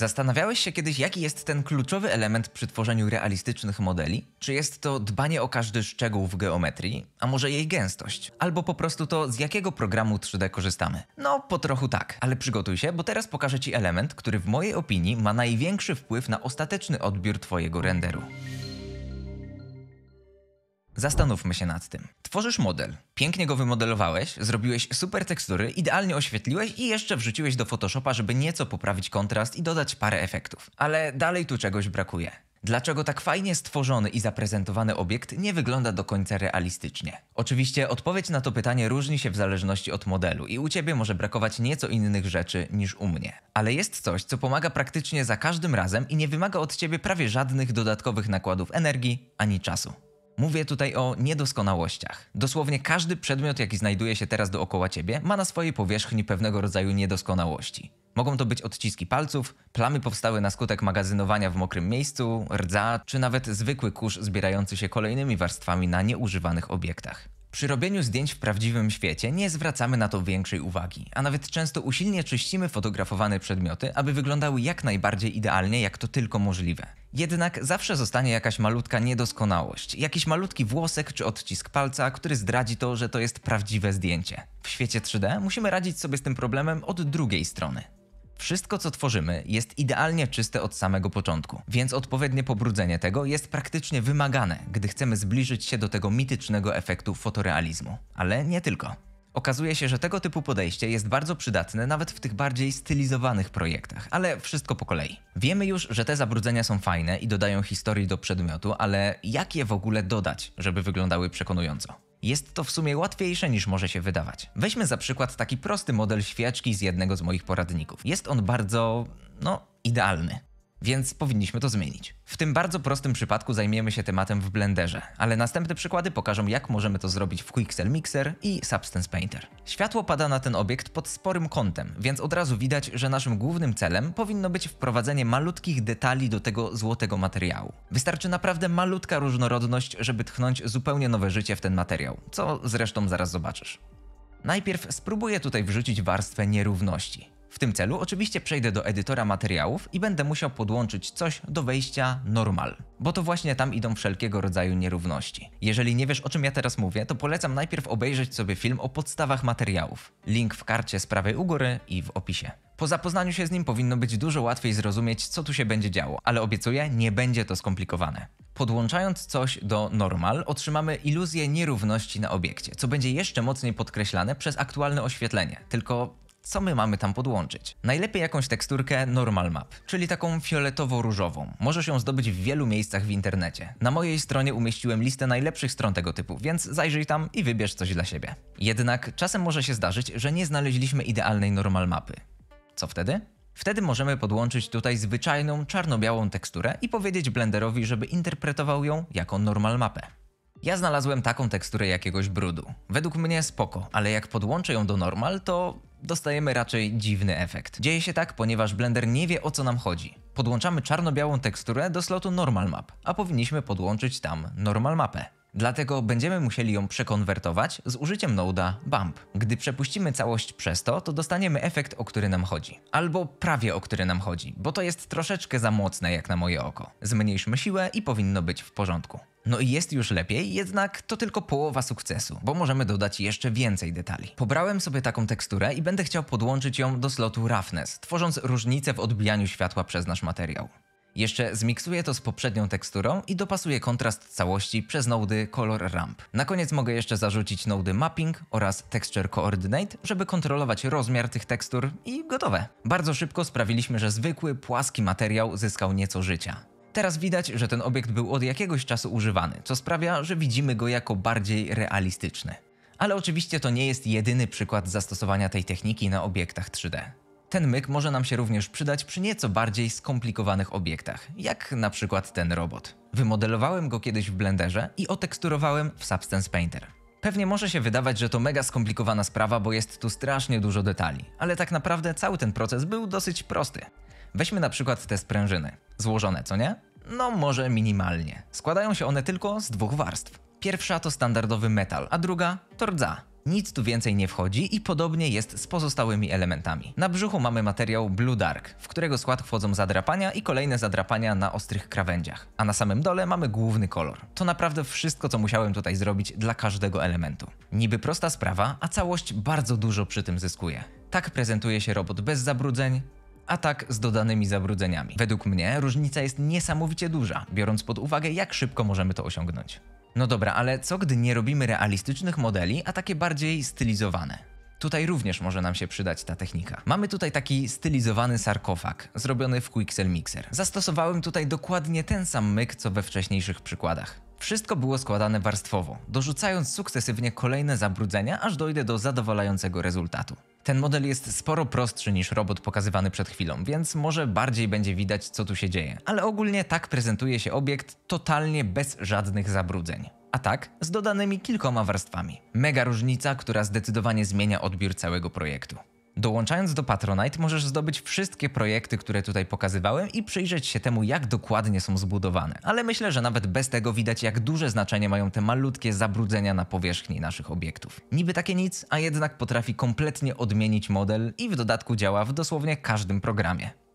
Zastanawiałeś się kiedyś, jaki jest ten kluczowy element przy tworzeniu realistycznych modeli? Czy jest to dbanie o każdy szczegół w geometrii, a może jej gęstość? Albo po prostu to, z jakiego programu 3D korzystamy? No, po trochu tak, ale przygotuj się, bo teraz pokażę Ci element, który w mojej opinii ma największy wpływ na ostateczny odbiór Twojego renderu. Zastanówmy się nad tym. Tworzysz model, pięknie go wymodelowałeś, zrobiłeś super tekstury, idealnie oświetliłeś i jeszcze wrzuciłeś do Photoshopa, żeby nieco poprawić kontrast i dodać parę efektów. Ale dalej tu czegoś brakuje. Dlaczego tak fajnie stworzony i zaprezentowany obiekt nie wygląda do końca realistycznie? Oczywiście odpowiedź na to pytanie różni się w zależności od modelu i u ciebie może brakować nieco innych rzeczy niż u mnie. Ale jest coś, co pomaga praktycznie za każdym razem i nie wymaga od ciebie prawie żadnych dodatkowych nakładów energii ani czasu. Mówię tutaj o niedoskonałościach. Dosłownie każdy przedmiot, jaki znajduje się teraz dookoła ciebie, ma na swojej powierzchni pewnego rodzaju niedoskonałości. Mogą to być odciski palców, plamy powstałe na skutek magazynowania w mokrym miejscu, rdza, czy nawet zwykły kurz zbierający się kolejnymi warstwami na nieużywanych obiektach. Przy robieniu zdjęć w prawdziwym świecie nie zwracamy na to większej uwagi, a nawet często usilnie czyścimy fotografowane przedmioty, aby wyglądały jak najbardziej idealnie, jak to tylko możliwe. Jednak zawsze zostanie jakaś malutka niedoskonałość, jakiś malutki włosek czy odcisk palca, który zdradzi to, że to jest prawdziwe zdjęcie. W świecie 3D musimy radzić sobie z tym problemem od drugiej strony. Wszystko, co tworzymy, jest idealnie czyste od samego początku, więc odpowiednie pobrudzenie tego jest praktycznie wymagane, gdy chcemy zbliżyć się do tego mitycznego efektu fotorealizmu. Ale nie tylko. Okazuje się, że tego typu podejście jest bardzo przydatne nawet w tych bardziej stylizowanych projektach, ale wszystko po kolei. Wiemy już, że te zabrudzenia są fajne i dodają historii do przedmiotu, ale jak je w ogóle dodać, żeby wyglądały przekonująco? Jest to w sumie łatwiejsze niż może się wydawać. Weźmy za przykład taki prosty model świeczki z jednego z moich poradników. Jest on bardzo, no, idealny więc powinniśmy to zmienić. W tym bardzo prostym przypadku zajmiemy się tematem w Blenderze, ale następne przykłady pokażą jak możemy to zrobić w Quixel Mixer i Substance Painter. Światło pada na ten obiekt pod sporym kątem, więc od razu widać, że naszym głównym celem powinno być wprowadzenie malutkich detali do tego złotego materiału. Wystarczy naprawdę malutka różnorodność, żeby tchnąć zupełnie nowe życie w ten materiał, co zresztą zaraz zobaczysz. Najpierw spróbuję tutaj wrzucić warstwę nierówności. W tym celu oczywiście przejdę do edytora materiałów i będę musiał podłączyć coś do wejścia normal, bo to właśnie tam idą wszelkiego rodzaju nierówności. Jeżeli nie wiesz o czym ja teraz mówię, to polecam najpierw obejrzeć sobie film o podstawach materiałów. Link w karcie z prawej u góry i w opisie. Po zapoznaniu się z nim powinno być dużo łatwiej zrozumieć, co tu się będzie działo, ale obiecuję, nie będzie to skomplikowane. Podłączając coś do normal, otrzymamy iluzję nierówności na obiekcie, co będzie jeszcze mocniej podkreślane przez aktualne oświetlenie. Tylko co my mamy tam podłączyć. Najlepiej jakąś teksturkę Normal Map, czyli taką fioletowo-różową. Możesz ją zdobyć w wielu miejscach w internecie. Na mojej stronie umieściłem listę najlepszych stron tego typu, więc zajrzyj tam i wybierz coś dla siebie. Jednak czasem może się zdarzyć, że nie znaleźliśmy idealnej Normal Mapy. Co wtedy? Wtedy możemy podłączyć tutaj zwyczajną czarno-białą teksturę i powiedzieć blenderowi, żeby interpretował ją jako normal mapę. Ja znalazłem taką teksturę jakiegoś brudu. Według mnie spoko, ale jak podłączę ją do normal, to dostajemy raczej dziwny efekt. Dzieje się tak, ponieważ Blender nie wie o co nam chodzi. Podłączamy czarno-białą teksturę do slotu Normal Map, a powinniśmy podłączyć tam Normal Mapę. Dlatego będziemy musieli ją przekonwertować z użyciem noda bump. Gdy przepuścimy całość przez to, to dostaniemy efekt, o który nam chodzi. Albo prawie o który nam chodzi, bo to jest troszeczkę za mocne jak na moje oko. Zmniejszmy siłę i powinno być w porządku. No i jest już lepiej, jednak to tylko połowa sukcesu, bo możemy dodać jeszcze więcej detali. Pobrałem sobie taką teksturę i będę chciał podłączyć ją do slotu Roughness, tworząc różnicę w odbijaniu światła przez nasz materiał. Jeszcze zmiksuję to z poprzednią teksturą i dopasuję kontrast całości przez nody Color Ramp. Na koniec mogę jeszcze zarzucić nody Mapping oraz Texture Coordinate, żeby kontrolować rozmiar tych tekstur i gotowe. Bardzo szybko sprawiliśmy, że zwykły, płaski materiał zyskał nieco życia. Teraz widać, że ten obiekt był od jakiegoś czasu używany, co sprawia, że widzimy go jako bardziej realistyczny. Ale oczywiście to nie jest jedyny przykład zastosowania tej techniki na obiektach 3D. Ten myk może nam się również przydać przy nieco bardziej skomplikowanych obiektach, jak na przykład ten robot. Wymodelowałem go kiedyś w Blenderze i oteksturowałem w Substance Painter. Pewnie może się wydawać, że to mega skomplikowana sprawa, bo jest tu strasznie dużo detali, ale tak naprawdę cały ten proces był dosyć prosty. Weźmy na przykład te sprężyny. Złożone, co nie? No może minimalnie. Składają się one tylko z dwóch warstw. Pierwsza to standardowy metal, a druga to rdza. Nic tu więcej nie wchodzi i podobnie jest z pozostałymi elementami. Na brzuchu mamy materiał Blue Dark, w którego skład wchodzą zadrapania i kolejne zadrapania na ostrych krawędziach, a na samym dole mamy główny kolor. To naprawdę wszystko, co musiałem tutaj zrobić dla każdego elementu. Niby prosta sprawa, a całość bardzo dużo przy tym zyskuje. Tak prezentuje się robot bez zabrudzeń, a tak z dodanymi zabrudzeniami. Według mnie różnica jest niesamowicie duża, biorąc pod uwagę jak szybko możemy to osiągnąć. No dobra, ale co gdy nie robimy realistycznych modeli, a takie bardziej stylizowane? Tutaj również może nam się przydać ta technika. Mamy tutaj taki stylizowany sarkofag, zrobiony w Quixel Mixer. Zastosowałem tutaj dokładnie ten sam myk, co we wcześniejszych przykładach. Wszystko było składane warstwowo, dorzucając sukcesywnie kolejne zabrudzenia, aż dojdę do zadowalającego rezultatu. Ten model jest sporo prostszy niż robot pokazywany przed chwilą, więc może bardziej będzie widać, co tu się dzieje. Ale ogólnie tak prezentuje się obiekt totalnie bez żadnych zabrudzeń. A tak, z dodanymi kilkoma warstwami. Mega różnica, która zdecydowanie zmienia odbiór całego projektu. Dołączając do Patronite możesz zdobyć wszystkie projekty, które tutaj pokazywałem i przyjrzeć się temu, jak dokładnie są zbudowane. Ale myślę, że nawet bez tego widać, jak duże znaczenie mają te malutkie zabrudzenia na powierzchni naszych obiektów. Niby takie nic, a jednak potrafi kompletnie odmienić model i w dodatku działa w dosłownie każdym programie.